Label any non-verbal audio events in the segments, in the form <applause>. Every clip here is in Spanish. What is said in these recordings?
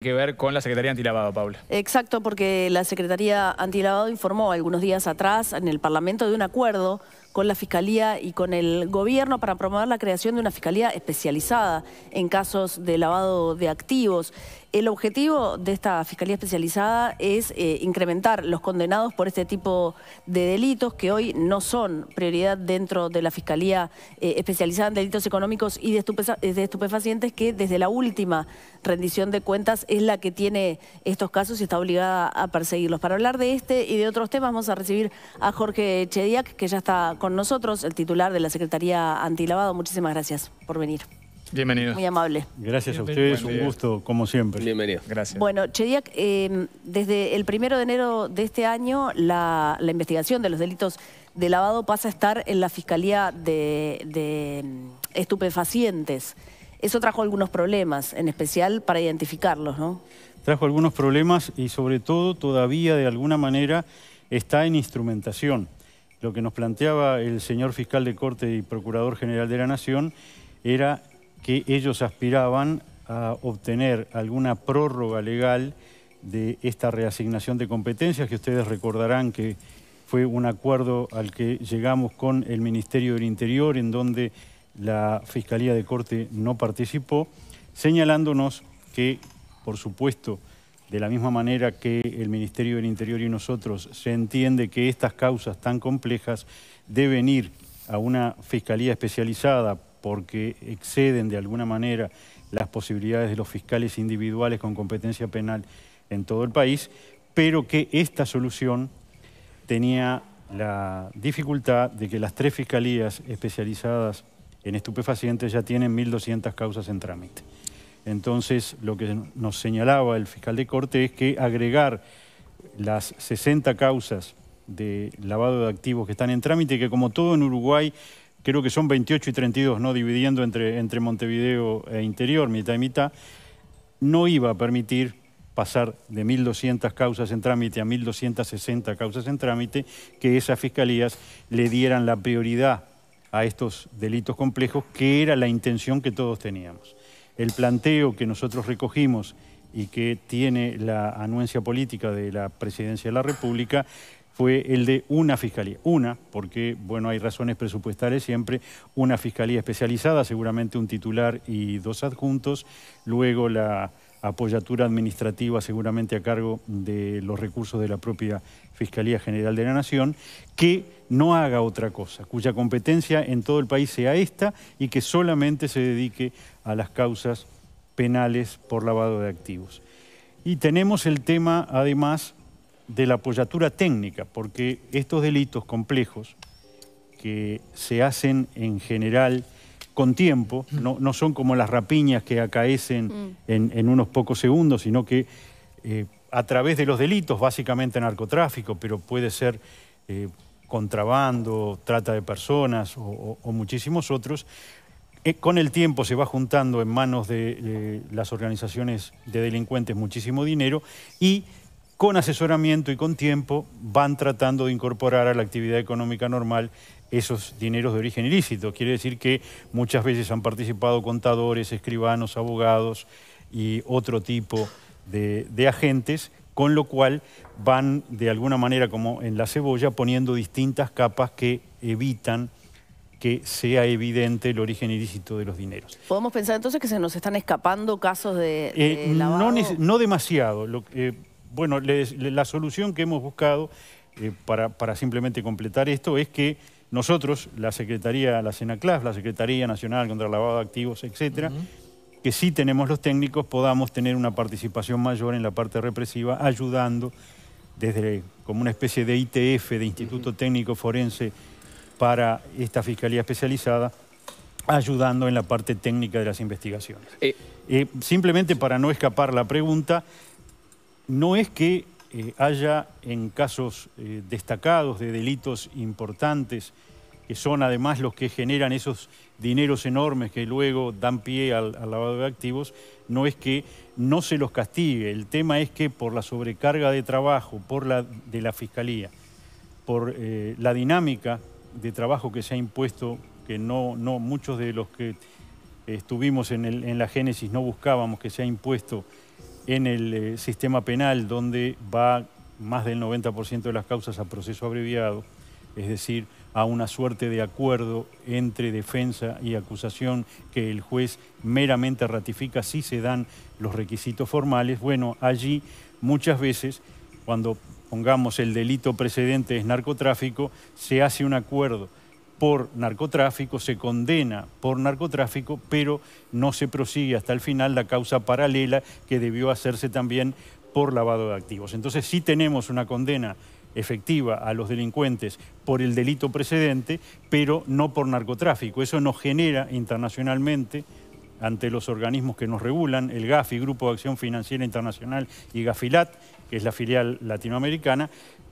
que ver con la Secretaría Antilavado, Paula. Exacto, porque la Secretaría Antilavado informó algunos días atrás en el Parlamento de un acuerdo con la Fiscalía y con el Gobierno para promover la creación de una Fiscalía especializada en casos de lavado de activos. El objetivo de esta Fiscalía Especializada es eh, incrementar los condenados por este tipo de delitos que hoy no son prioridad dentro de la Fiscalía eh, Especializada en Delitos Económicos y de, de Estupefacientes, que desde la última rendición de cuentas es la que tiene estos casos y está obligada a perseguirlos. Para hablar de este y de otros temas vamos a recibir a Jorge Chediak, que ya está con nosotros, el titular de la Secretaría Antilavado. Muchísimas gracias por venir. Bienvenido. Muy amable. Gracias a ustedes, un gusto como siempre. Bienvenido. Gracias. Bueno, Chediak, em, desde el primero de enero de este año, la, investigación de los delitos de lavado pasa a estar en la Fiscalía de em, Estupefacientes. Eso trajo algunos problemas, en especial para identificarlos, ¿no? Trajo algunos problemas y sobre todo todavía de alguna manera está en instrumentación. Lo que nos planteaba el señor fiscal de Corte y Procurador General de la Nación era que ellos aspiraban a obtener alguna prórroga legal de esta reasignación de competencias, que ustedes recordarán que fue un acuerdo al que llegamos con el Ministerio del Interior, en donde la Fiscalía de Corte no participó, señalándonos que, por supuesto, de la misma manera que el Ministerio del Interior y nosotros se entiende que estas causas tan complejas deben ir a una Fiscalía especializada porque exceden de alguna manera las posibilidades de los fiscales individuales con competencia penal en todo el país, pero que esta solución tenía la dificultad de que las tres fiscalías especializadas en estupefacientes ya tienen 1.200 causas en trámite. Entonces, lo que nos señalaba el fiscal de corte es que agregar las 60 causas de lavado de activos que están en trámite, que como todo en Uruguay creo que son 28 y 32, ¿no? dividiendo entre, entre Montevideo e Interior, mitad y mitad, no iba a permitir pasar de 1.200 causas en trámite a 1.260 causas en trámite, que esas fiscalías le dieran la prioridad a estos delitos complejos, que era la intención que todos teníamos. El planteo que nosotros recogimos y que tiene la anuencia política de la Presidencia de la República fue el de una fiscalía. Una, porque bueno, hay razones presupuestales siempre, una fiscalía especializada, seguramente un titular y dos adjuntos, luego la apoyatura administrativa seguramente a cargo de los recursos de la propia Fiscalía General de la Nación, que no haga otra cosa, cuya competencia en todo el país sea esta y que solamente se dedique a las causas penales por lavado de activos. Y tenemos el tema, además, de la apoyatura técnica, porque estos delitos complejos que se hacen en general con tiempo, no, son como las rapiñas que acaecen mm. en, unos pocos segundos, sino que eh, a través de los delitos, básicamente narcotráfico, pero puede ser eh, contrabando, trata de personas o, muchísimos otros, eh, con el tiempo se va juntando en manos de las organizaciones de delincuentes muchísimo dinero y con asesoramiento y con tiempo van tratando de incorporar a la actividad económica normal esos dineros de origen ilícito. Quiere decir que muchas veces han participado contadores, escribanos, abogados y otro tipo de, agentes, con lo cual van de alguna manera como en la cebolla poniendo distintas capas que evitan que sea evidente el origen ilícito de los dineros. ¿Podemos pensar entonces que se nos están escapando casos de, eh, No, demasiado. Eh, bueno, la solución que hemos buscado eh, para, simplemente completar esto es que nosotros, la Secretaría, la CENACLAF, la Secretaría Nacional contra el Lavado de Activos, etcétera, que sí tenemos los técnicos, podamos tener una participación mayor en la parte represiva, ayudando desde como una especie de ITF, de Instituto Técnico Forense, para esta Fiscalía Especializada, ayudando en la parte técnica de las investigaciones. Eh, eh, simplemente para no escapar la pregunta, no es que eh, haya en casos eh, destacados de delitos importantes, que son además los que generan esos dineros enormes que luego dan pie al, lavado de activos, no es que no se los castigue. El tema es que por la sobrecarga de trabajo por la, de la Fiscalía, por eh, la dinámica de trabajo que se ha impuesto, que no, no muchos de los que estuvimos en, en la génesis no buscábamos que se ha impuesto en el eh, sistema penal, donde va más del 90% de las causas a proceso abreviado, es decir, a una suerte de acuerdo entre defensa y acusación que el juez meramente ratifica si se dan los requisitos formales. Bueno, allí muchas veces, cuando pongamos el delito precedente es narcotráfico, se hace un acuerdo por narcotráfico, se condena por narcotráfico, pero no se prosigue hasta el final la causa paralela que debió hacerse también por lavado de activos. Entonces sí tenemos una condena efectiva a los delincuentes por el delito precedente, pero no por narcotráfico. Eso nos genera internacionalmente ante los organismos que nos regulan, el GAFI, Grupo de Acción Financiera Internacional, y GAFILAT, que es la filial latinoamericana,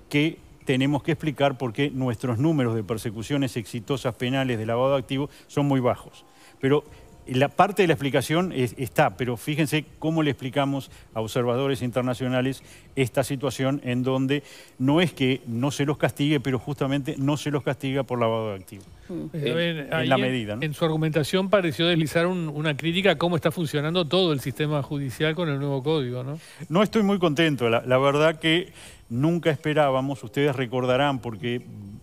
que tenemos que explicar por qué nuestros números de persecuciones exitosas penales de lavado de activos son muy bajos. Pero la parte de la explicación está, pero fíjense cómo le explicamos a observadores internacionales esta situación en donde no es que no se los castigue, pero justamente no se los castiga por lavado de activos. Mm. Eh, en, la medida. En su argumentación pareció deslizar una crítica a cómo está funcionando todo el sistema judicial con el nuevo código, ¿no? No estoy muy contento. la verdad que nunca esperábamos, ustedes recordarán porque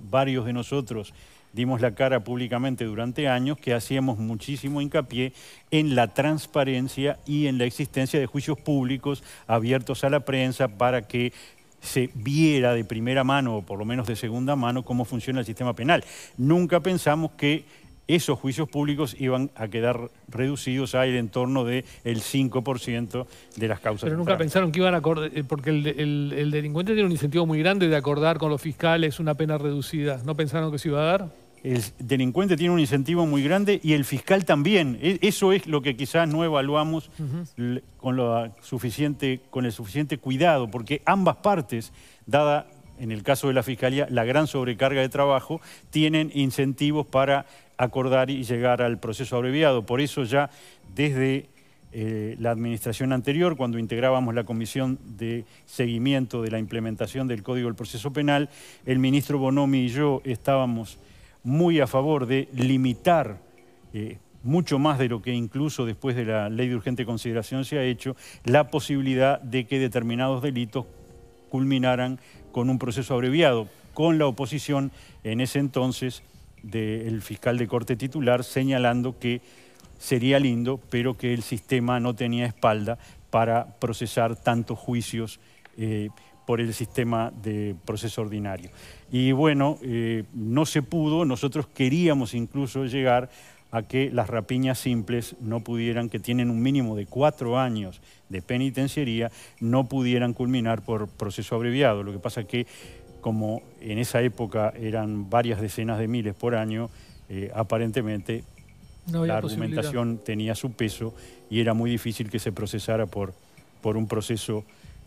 varios de nosotros dimos la cara públicamente durante años, que hacíamos muchísimo hincapié en la transparencia y en la existencia de juicios públicos abiertos a la prensa para que se viera de primera mano, o por lo menos de segunda mano, cómo funciona el sistema penal. Nunca pensamos que esos juicios públicos iban a quedar reducidos a al entorno del de 5% de las causas. Pero nunca pensaron que iban a acordar, eh, porque el, delincuente tiene un incentivo muy grande de acordar con los fiscales una pena reducida. ¿No pensaron que se iba a dar? El delincuente tiene un incentivo muy grande y el fiscal también. E, eso es lo que quizás no evaluamos con, lo suficiente, con el suficiente cuidado, porque ambas partes, dada en el caso de la Fiscalía, la gran sobrecarga de trabajo, tienen incentivos para acordar y llegar al proceso abreviado. Por eso ya desde eh, la administración anterior, cuando integrábamos la comisión de seguimiento de la implementación del Código del Proceso Penal, el ministro Bonomi y yo estábamos muy a favor de limitar eh, mucho más de lo que incluso después de la ley de urgente consideración se ha hecho, la posibilidad de que determinados delitos culminaran con un proceso abreviado, con la oposición en ese entonces del fiscal de corte titular señalando que sería lindo, pero que el sistema no tenía espalda para procesar tantos juicios eh, por el sistema de proceso ordinario. Y bueno, eh, no se pudo, nosotros queríamos incluso llegar a que las rapiñas simples no pudieran, que tienen un mínimo de cuatro años de penitenciaría, no pudieran culminar por proceso abreviado. Lo que pasa que, como en esa época eran varias decenas de miles por año, eh, aparentemente la argumentación tenía su peso y era muy difícil que se procesara por, por un proceso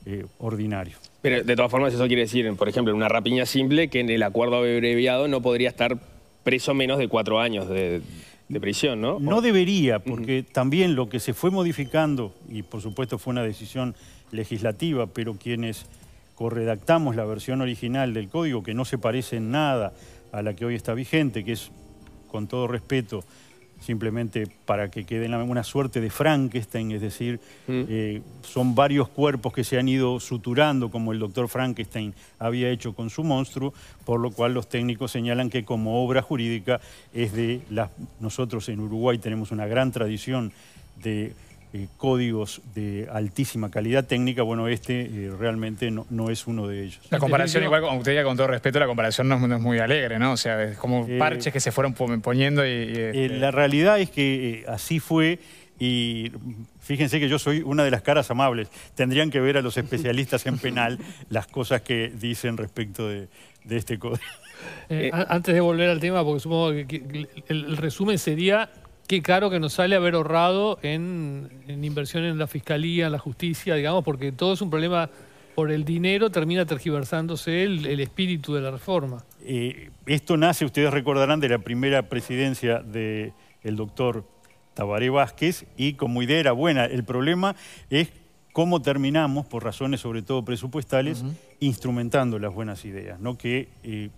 eh, ordinario. Pero de todas formas eso quiere decir, por ejemplo, una rapiña simple que en el acuerdo abreviado no podría estar preso menos de cuatro años de, de prisión, ¿no? No debería, porque también lo que se fue modificando, y por supuesto fue una decisión legislativa, pero quienes corredactamos la versión original del código, que no se parece en nada a la que hoy está vigente, que es, con todo respeto, simplemente para que quede una suerte de Frankenstein, es decir, mm. eh, son varios cuerpos que se han ido suturando, como el doctor Frankenstein había hecho con su monstruo, por lo cual los técnicos señalan que como obra jurídica es de las... Nosotros en Uruguay tenemos una gran tradición de eh, códigos de altísima calidad técnica, bueno, este eh, realmente no, es uno de ellos. La comparación, igual, como usted ya con todo respeto, la comparación no es, muy alegre, ¿no? O sea, es como eh, parches que se fueron poniendo y... Este la realidad es que así fue y fíjense que yo soy una de las caras amables. Tendrían que ver a los especialistas en penal <laughs> las cosas que dicen respecto de este código. antes de volver al tema, porque supongo que el resumen sería qué caro que nos sale haber ahorrado en, inversión en la fiscalía, en la justicia, digamos, porque todo es un problema por el dinero, termina tergiversándose el, espíritu de la reforma. Eh, esto nace, ustedes recordarán, de la primera presidencia del doctor Tabaré Vázquez y como idea era buena. El problema es cómo terminamos, por razones sobre todo presupuestales, instrumentando las buenas ideas, ¿no? que eh,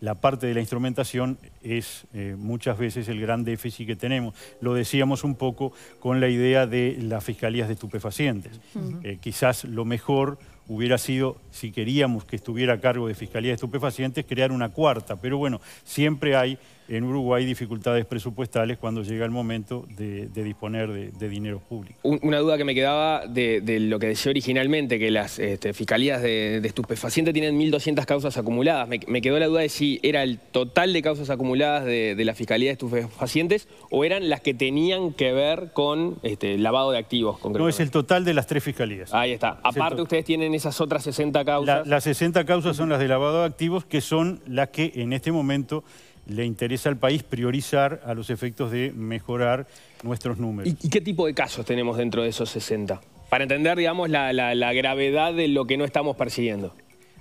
la parte de la instrumentación es eh, muchas veces el gran déficit que tenemos. Lo decíamos un poco con la idea de las fiscalías de estupefacientes. Eh, quizás lo mejor hubiera sido, si queríamos que estuviera a cargo de fiscalía de estupefacientes, crear una cuarta, pero bueno, siempre hay en Uruguay hay dificultades presupuestales cuando llega el momento de, disponer de, dinero público. Una duda que me quedaba de, lo que decía originalmente, que las este, fiscalías de, estupefacientes tienen 1.200 causas acumuladas. Me, quedó la duda de si era el total de causas acumuladas de, la fiscalía de estupefacientes o eran las que tenían que ver con este, lavado de activos. No, es el total de las tres fiscalías. Ahí está. Aparte ustedes tienen esas otras 60 causas. las 60 causas son las de lavado de activos, que son las que en este momento le interesa al país priorizar a los efectos de mejorar nuestros números. ¿Y, qué tipo de casos tenemos dentro de esos 60? Para entender, digamos, la, gravedad de lo que no estamos persiguiendo.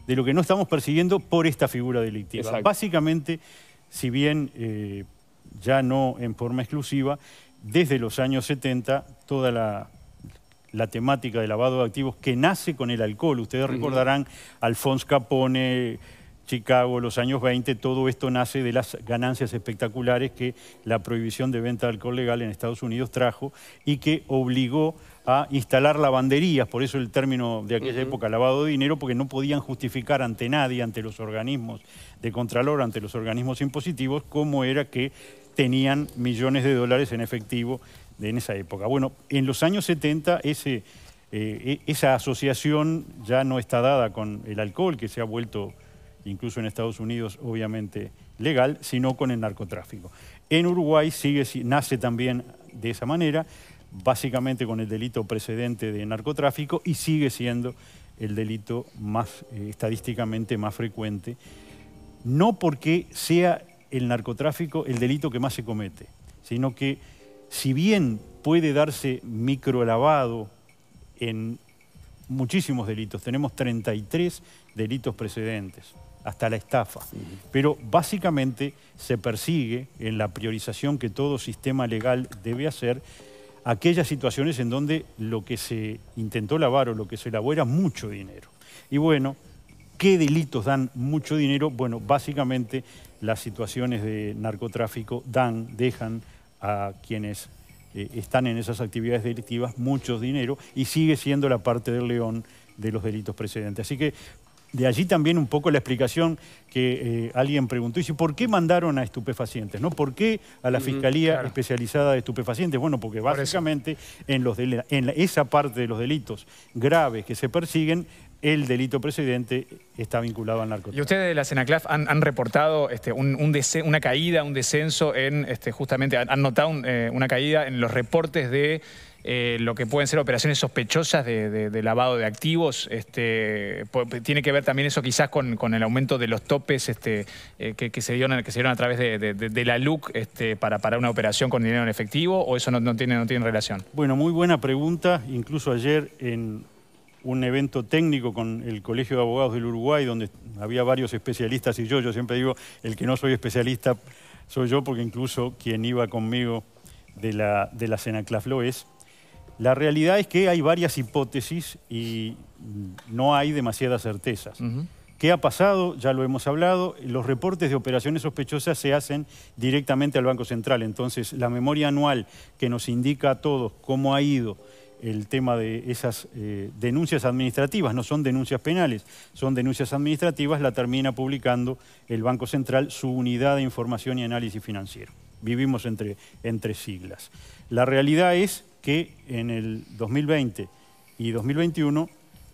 De lo que no estamos persiguiendo por esta figura delictiva. Básicamente, si bien eh, ya no en forma exclusiva, desde los años 70 toda la la temática de lavado de activos que nace con el alcohol. Ustedes recordarán Alfonso Capone, Chicago, los años 20, todo esto nace de las ganancias espectaculares que la prohibición de venta de alcohol legal en Estados Unidos trajo y que obligó a instalar lavanderías, por eso el término de aquella época, lavado de dinero, porque no podían justificar ante nadie, ante los organismos de Contralor, ante los organismos impositivos, cómo era que tenían millones de dólares en efectivo en esa época. Bueno, en los años 70 eh, e, esa asociación ya no está dada con el alcohol, que se ha vuelto incluso en Estados Unidos obviamente legal, sino con el narcotráfico. En Uruguay sigue, nace también de esa manera, básicamente con el delito precedente de narcotráfico y sigue siendo el delito más eh, estadísticamente más frecuente, no porque sea el narcotráfico el delito que más se comete, sino que si bien puede darse microlavado en muchísimos delitos, tenemos 33 delitos precedentes, hasta la estafa. Pero básicamente se persigue en la priorización que todo sistema legal debe hacer aquellas situaciones en donde lo que se intentó lavar o lo que se lavó era mucho dinero. Y bueno, ¿qué delitos dan mucho dinero? Bueno, básicamente las situaciones de narcotráfico dan, dejan a quienes eh, están en esas actividades delictivas mucho dinero y sigue siendo la parte del león de los delitos precedentes. Así que de allí también un poco la explicación que eh, alguien preguntó, dice, ¿por qué mandaron a estupefacientes? ¿No? ¿Por qué a la mm, Fiscalía Especializada de Estupefacientes? Bueno, porque básicamente en, los en esa parte de los delitos graves que se persiguen, el delito precedente está vinculado al narcotráfico. ¿Y ustedes de la Senaclaf han, reportado este, una caída, un descenso en, este, justamente, han notado eh, una caída en los reportes de eh, lo que pueden ser operaciones sospechosas de, lavado de activos. Este, tiene que ver también eso quizás con, el aumento de los topes este, eh, que, se dieron, a través de, la LUC este, para, para una operación con dinero en efectivo o eso no, tiene, no tiene relación? Bueno, muy buena pregunta. Incluso ayer en un evento técnico con el Colegio de Abogados del Uruguay donde había varios especialistas y yo, yo siempre digo, el que no soy especialista soy yo porque incluso quien iba conmigo de la, de la es la realidad es que hay varias hipótesis y no hay demasiadas certezas. ¿Qué ha pasado? Ya lo hemos hablado. Los reportes de operaciones sospechosas se hacen directamente al Banco Central. Entonces, la memoria anual que nos indica a todos cómo ha ido el tema de esas eh, denuncias administrativas, no son denuncias penales, son denuncias administrativas, la termina publicando el Banco Central, su unidad de información y análisis financiero. Vivimos entre, entre siglas. La realidad es que en el 2020 y 2021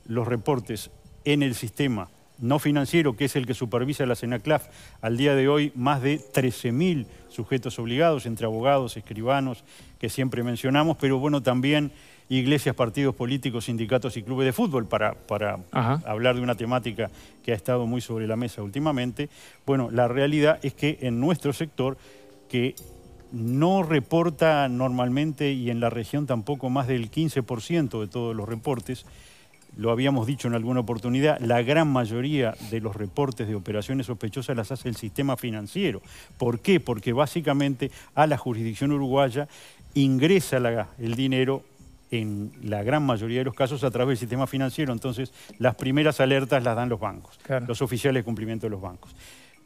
los reportes en el sistema no financiero, que es el que supervisa la Senaclaf, al día de hoy más de 13.000 sujetos obligados, entre abogados, escribanos, que siempre mencionamos, pero bueno, también iglesias, partidos políticos, sindicatos y clubes de fútbol, para, para hablar de una temática que ha estado muy sobre la mesa últimamente. Bueno, la realidad es que en nuestro sector, que no reporta normalmente y en la región tampoco más del 15% de todos los reportes. Lo habíamos dicho en alguna oportunidad, la gran mayoría de los reportes de operaciones sospechosas las hace el sistema financiero. ¿Por qué? Porque básicamente a la jurisdicción uruguaya ingresa el dinero en la gran mayoría de los casos a través del sistema financiero. Entonces, las primeras alertas las dan los bancos, los oficiales de cumplimiento de los bancos.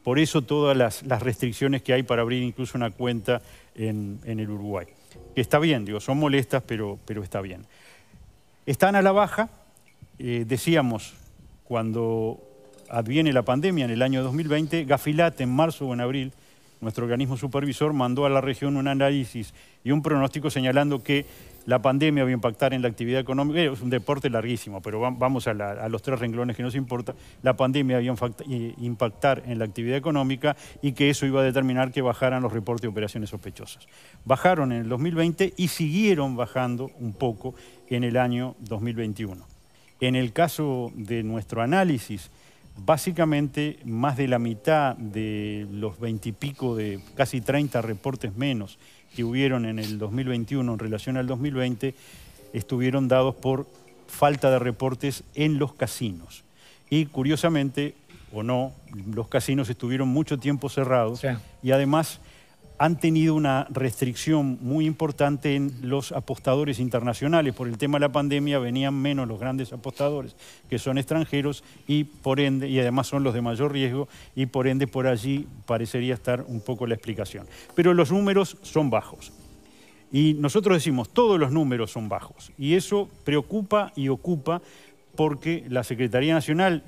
Por eso todas las, restricciones que hay para abrir incluso una cuenta en, el Uruguay. Que está bien, digo, son molestas, pero, pero está bien. Están a la baja, eh, decíamos, cuando adviene la pandemia en el año 2020, Gafilat en marzo o en abril, nuestro organismo supervisor mandó a la región un análisis y un pronóstico señalando que la pandemia había a impactar en la actividad económica, es un deporte larguísimo, pero vamos a, los tres renglones que nos importa, la pandemia había impactar en la actividad económica y que eso iba a determinar que bajaran los reportes de operaciones sospechosas. Bajaron en el 2020 y siguieron bajando un poco en el año 2021. En el caso de nuestro análisis, básicamente más de la mitad de los 20 y pico de casi 30 reportes menos que hubieron en el 2021 en relación al 2020 estuvieron dados por falta de reportes en los casinos. Y curiosamente, o no, los casinos estuvieron mucho tiempo cerrados y además han tenido una restricción muy importante en los apostadores internacionales. Por el tema de la pandemia venían menos los grandes apostadores, que son extranjeros y por ende, y además son los de mayor riesgo, y por ende por allí parecería estar un poco la explicación. Pero los números son bajos. Y nosotros decimos, todos los números son bajos. Y eso preocupa y ocupa porque la Secretaría Nacional,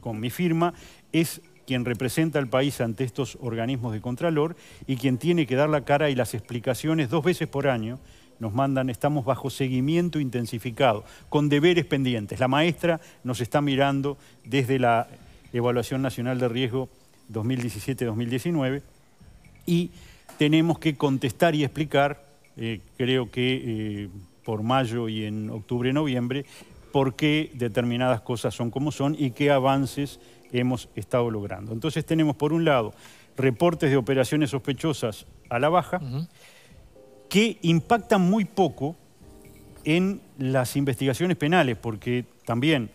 con mi firma, es quien representa al país ante estos organismos de Contralor y quien tiene que dar la cara y las explicaciones dos veces por año. Nos mandan, estamos bajo seguimiento intensificado, con deberes pendientes. La maestra nos está mirando desde la Evaluación Nacional de Riesgo 2017-2019 y tenemos que contestar y explicar, eh, creo que eh, por mayo y en octubre, noviembre, por qué determinadas cosas son como son y qué avances hemos estado logrando. Entonces tenemos, por un lado, reportes de operaciones sospechosas a la baja, que impactan muy poco en las investigaciones penales, porque también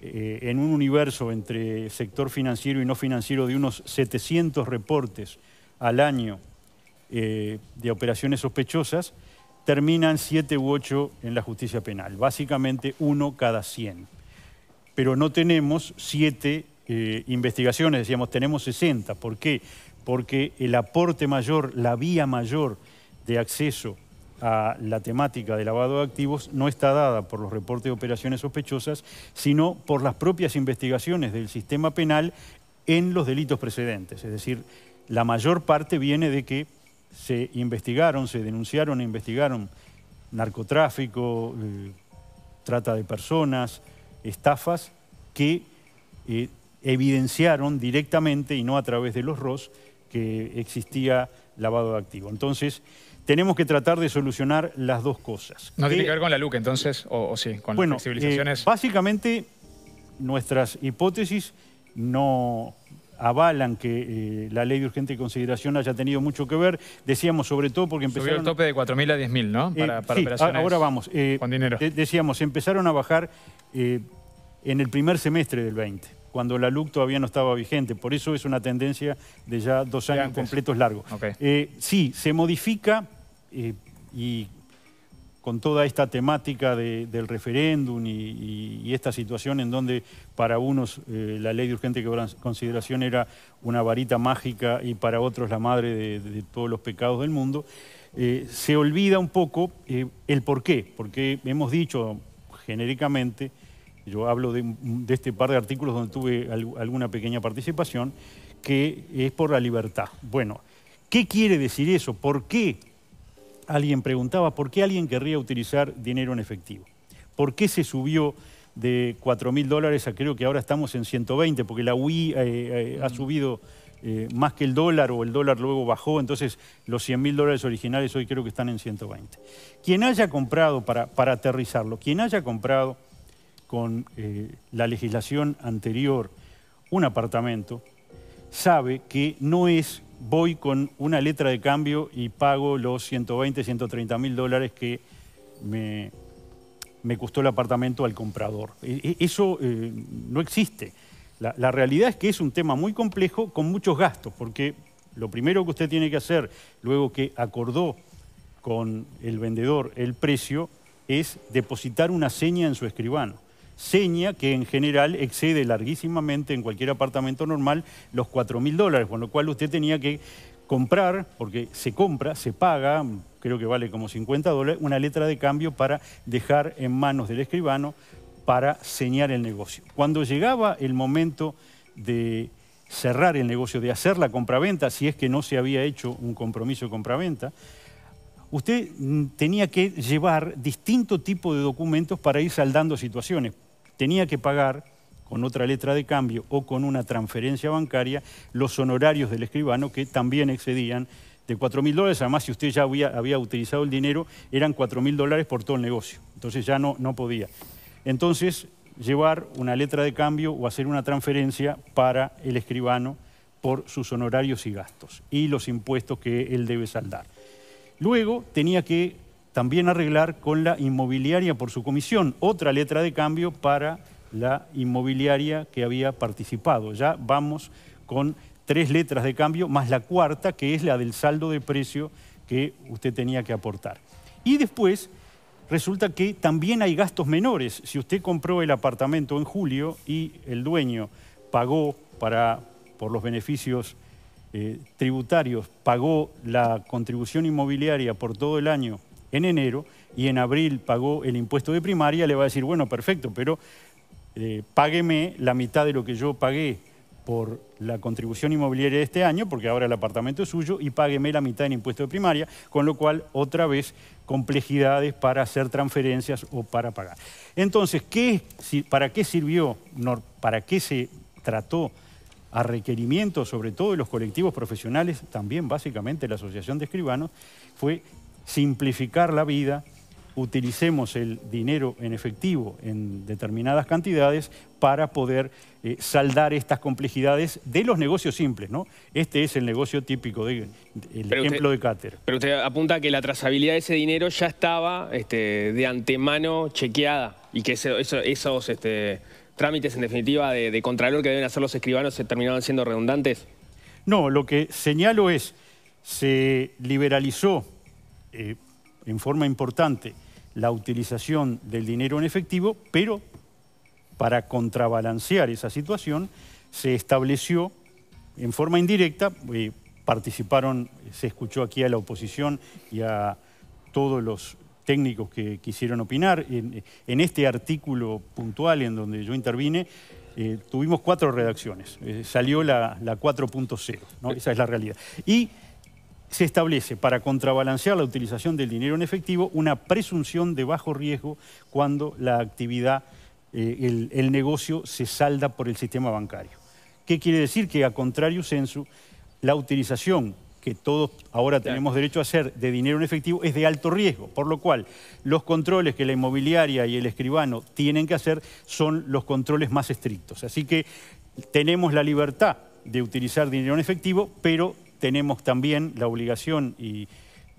eh, en un universo entre sector financiero y no financiero de unos 700 reportes al año eh, de operaciones sospechosas, terminan 7 u 8 en la justicia penal, básicamente uno cada 100. Pero no tenemos 7 eh, investigaciones, decíamos, tenemos 60. ¿Por qué? Porque el aporte mayor, la vía mayor de acceso a la temática de lavado de activos no está dada por los reportes de operaciones sospechosas, sino por las propias investigaciones del sistema penal en los delitos precedentes. Es decir, la mayor parte viene de que se investigaron, se denunciaron e investigaron narcotráfico, eh, trata de personas, estafas, que eh, evidenciaron directamente y no a través de los ROS que existía lavado de activo. Entonces, tenemos que tratar de solucionar las dos cosas. ¿No tiene que ver con la LUC entonces? ¿O, sí? ¿Con las flexibilizaciones? Eh, básicamente, nuestras hipótesis no avalan que eh, la ley de urgente consideración haya tenido mucho que ver. Decíamos sobre todo porque empezaron... Subió el tope de 4.000 a 10.000, ¿no? Eh, para, operaciones ahora vamos. con dinero. decíamos, empezaron a bajar en el primer semestre del 20 cuando la LUC todavía no estaba vigente. Por eso es una tendencia de ya dos años completos largos. Eh, sí, se modifica eh, y con toda esta temática del referéndum y, esta situación en donde para unos eh, la ley de urgente consideración era una varita mágica y para otros la madre de, todos los pecados del mundo, se olvida un poco el por qué, porque hemos dicho genéricamente yo hablo de, este par de artículos donde tuve alguna pequeña participación, que es por la libertad. Bueno, ¿qué quiere decir eso? ¿Por qué? Alguien preguntaba, ¿por qué alguien querría utilizar dinero en efectivo? ¿Por qué se subió de 4 mil dólares a creo que ahora estamos en 120? Porque la UI eh, eh, ha subido eh, más que el dólar o el dólar luego bajó, entonces los 100 mil dólares originales hoy creo que están en 120. Quien haya comprado, para, para aterrizarlo, quien haya comprado con eh, la legislación anterior un apartamento, sabe que no es voy con una letra de cambio y pago los 120, 130 mil dólares que me, me, costó el apartamento al comprador. E, e, eso eh, no existe. la, realidad es que es un tema muy complejo con muchos gastos, porque lo primero que usted tiene que hacer, luego que acordó con el vendedor el precio, es depositar una seña en su escribano seña que en general excede larguísimamente en cualquier apartamento normal los 4 mil dólares, con lo cual usted tenía que comprar, porque se compra, se paga, creo que vale como 50 dólares, una letra de cambio para dejar en manos del escribano para señar el negocio. Cuando llegaba el momento de cerrar el negocio, de hacer la compraventa, si es que no se había hecho un compromiso de compraventa, usted mm, tenía que llevar distinto tipo de documentos para ir saldando situaciones tenía que pagar con otra letra de cambio o con una transferencia bancaria los honorarios del escribano que también excedían de 4.000 mil dólares, además si usted ya había, utilizado el dinero, eran 4.000 mil dólares por todo el negocio, entonces ya no, no podía. Entonces, llevar una letra de cambio o hacer una transferencia para el escribano por sus honorarios y gastos y los impuestos que él debe saldar. Luego tenía que también arreglar con la inmobiliaria por su comisión, otra letra de cambio para la inmobiliaria que había participado. Ya vamos con tres letras de cambio más la cuarta, que es la del saldo de precio que usted tenía que aportar. Y después resulta que también hay gastos menores. Si usted compró el apartamento en julio y el dueño pagó para, por los beneficios eh, tributarios, pagó la contribución inmobiliaria por todo el año en enero y en abril pagó el impuesto de primaria, le va a decir, bueno, perfecto, pero eh, págueme la mitad de lo que yo pagué por la contribución inmobiliaria de este año, porque ahora el apartamento es suyo, y págueme la mitad en impuesto de primaria, con lo cual otra vez complejidades para hacer transferencias o para pagar. Entonces, ¿qué, ¿para qué sirvió, para qué se trató a requerimiento, sobre todo de los colectivos profesionales, también básicamente la Asociación de Escribanos, fue simplificar la vida, utilicemos el dinero en efectivo en determinadas cantidades para poder eh, saldar estas complejidades de los negocios simples, ¿no? Este es el negocio típico, de, el ejemplo de Cáter. Pero usted apunta que la trazabilidad de ese dinero ya estaba este, de antemano chequeada y que eso, esos este, trámites, en definitiva, de, contralor que deben hacer los escribanos se terminaban siendo redundantes. No, lo que señalo es, se liberalizó eh, en forma importante la utilización del dinero en efectivo, pero para contrabalancear esa situación se estableció en forma indirecta, eh, participaron, se escuchó aquí a la oposición y a todos los técnicos que quisieron opinar. En, este artículo puntual en donde yo intervine, eh, tuvimos cuatro redacciones. salió la, la 4.0, ¿no? esa es la realidad. Y se establece para contrabalancear la utilización del dinero en efectivo una presunción de bajo riesgo cuando la actividad, eh, el, negocio se salda por el sistema bancario. ¿Qué quiere decir? Que a contrario censo, la utilización que todos ahora tenemos derecho a hacer de dinero en efectivo es de alto riesgo, por lo cual los controles que la inmobiliaria y el escribano tienen que hacer son los controles más estrictos. Así que tenemos la libertad de utilizar dinero en efectivo, pero tenemos también la obligación y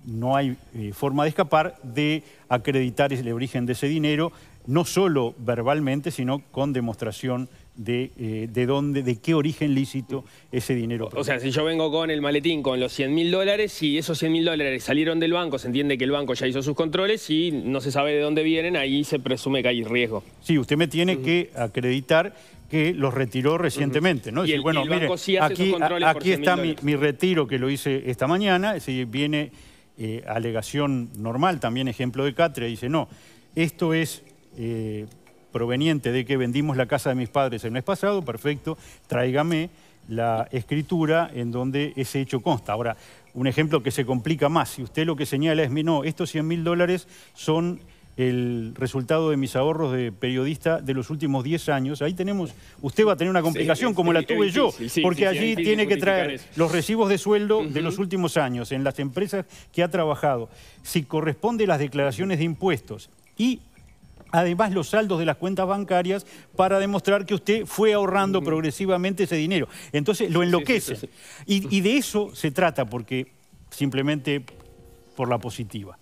no hay eh, forma de escapar de acreditar el origen de ese dinero, no solo verbalmente, sino con demostración de, eh, dónde, de qué origen lícito ese dinero. O sea, si yo vengo con el maletín con los 100 mil dólares y esos 100 mil dólares salieron del banco, se entiende que el banco ya hizo sus controles y no se sabe de dónde vienen, ahí se presume que hay riesgo. Sí, usted me tiene que acreditar que los retiró recientemente. ¿no? Y bueno, aquí, aquí está mi, retiro que lo hice esta mañana, es viene eh, alegación normal, también ejemplo de Catria, dice, no, esto es eh, proveniente de que vendimos la casa de mis padres el mes pasado, perfecto, tráigame la escritura en donde ese hecho consta. Ahora, un ejemplo que se complica más, si usted lo que señala es, no, estos 100 mil dólares son el resultado de mis ahorros de periodista de los últimos 10 años. Ahí tenemos, usted va a tener una complicación como la tuve yo, porque allí tiene que traer los recibos de sueldo de los últimos años en las empresas que ha trabajado. Si corresponde las declaraciones de impuestos y además los saldos de las cuentas bancarias para demostrar que usted fue ahorrando progresivamente ese dinero. Entonces lo enloquece. y de eso se trata, porque simplemente por la positiva.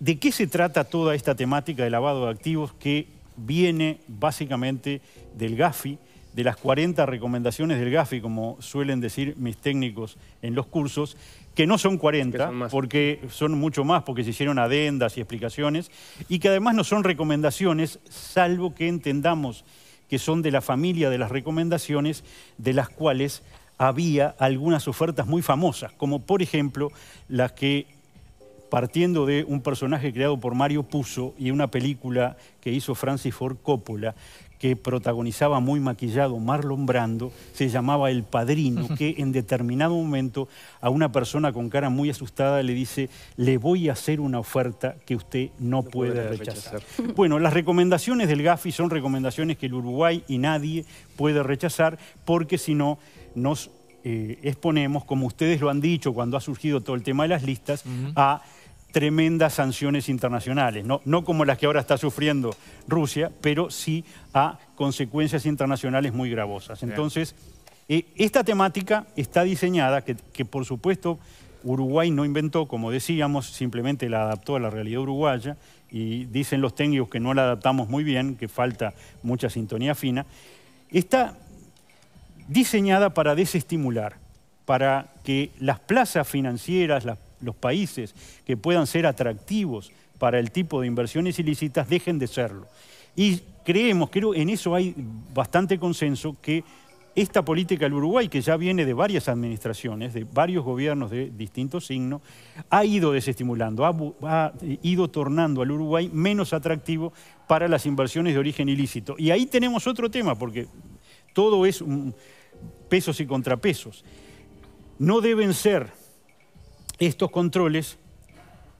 ¿De qué se trata toda esta temática de lavado de activos que viene básicamente del GAFI, de las 40 recomendaciones del GAFI, como suelen decir mis técnicos en los cursos, que no son 40, porque son mucho más, porque se hicieron adendas y explicaciones, y que además no son recomendaciones, salvo que entendamos que son de la familia de las recomendaciones, de las cuales había algunas ofertas muy famosas, como por ejemplo las que partiendo de un personaje creado por Mario Puzo y una película que hizo Francis Ford Coppola, que protagonizaba muy maquillado Marlon Brando, se llamaba El Padrino, que en determinado momento a una persona con cara muy asustada le dice, le voy a hacer una oferta que usted no, puede rechazar. rechazar. Bueno, las recomendaciones del GAFI son recomendaciones que el Uruguay y nadie puede rechazar, porque si no nos eh, exponemos, como ustedes lo han dicho cuando ha surgido todo el tema de las listas, a tremendas sanciones internacionales, no, como las que ahora está sufriendo Rusia, pero sí a consecuencias internacionales muy gravosas. Entonces, eh, esta temática está diseñada, que, por supuesto Uruguay no inventó, como decíamos, simplemente la adaptó a la realidad uruguaya y dicen los técnicos que no la adaptamos muy bien, que falta mucha sintonía fina. Esta diseñada para desestimular, para que las plazas financieras, los países que puedan ser atractivos para el tipo de inversiones ilícitas dejen de serlo. Y creemos, creo, en eso hay bastante consenso que esta política del Uruguay, que ya viene de varias administraciones, de varios gobiernos de distintos signos, ha ido desestimulando, ha, ha, ido tornando al Uruguay menos atractivo para las inversiones de origen ilícito. Y ahí tenemos otro tema, porque todo es un, pesos y contrapesos. No deben ser estos controles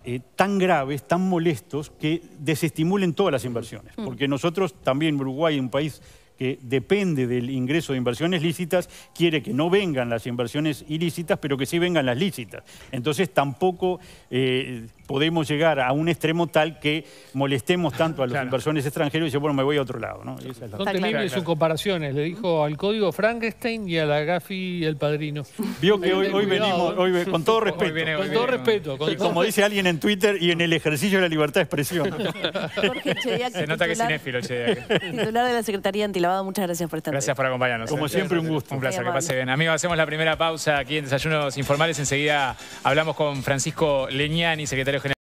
eh, tan graves, tan molestos, que desestimulen todas las inversiones. Mm. Porque nosotros también, Uruguay, un país que depende del ingreso de inversiones lícitas, quiere que no vengan las inversiones ilícitas, pero que sí vengan las lícitas. Entonces tampoco eh, podemos llegar a un extremo tal que molestemos tanto a los inversores extranjeros y yo, bueno, me voy a otro lado. ¿no? sus comparaciones, le dijo al código Frankenstein y a la Gafi el padrino. Vio que hoy, hoy venimos, con todo respeto. con todo respeto. Y como dice alguien en Twitter, y en el ejercicio de la libertad de expresión. <laughs> Se nota que es cinéfilo, Titular de la Secretaría Antilavado, muchas gracias por estar Gracias por acompañarnos. Como eh. siempre, un gusto. Un placer, que pase bien. Amigos, hacemos la primera pausa aquí en Desayunos Informales. Enseguida hablamos con Francisco Leñani, secretario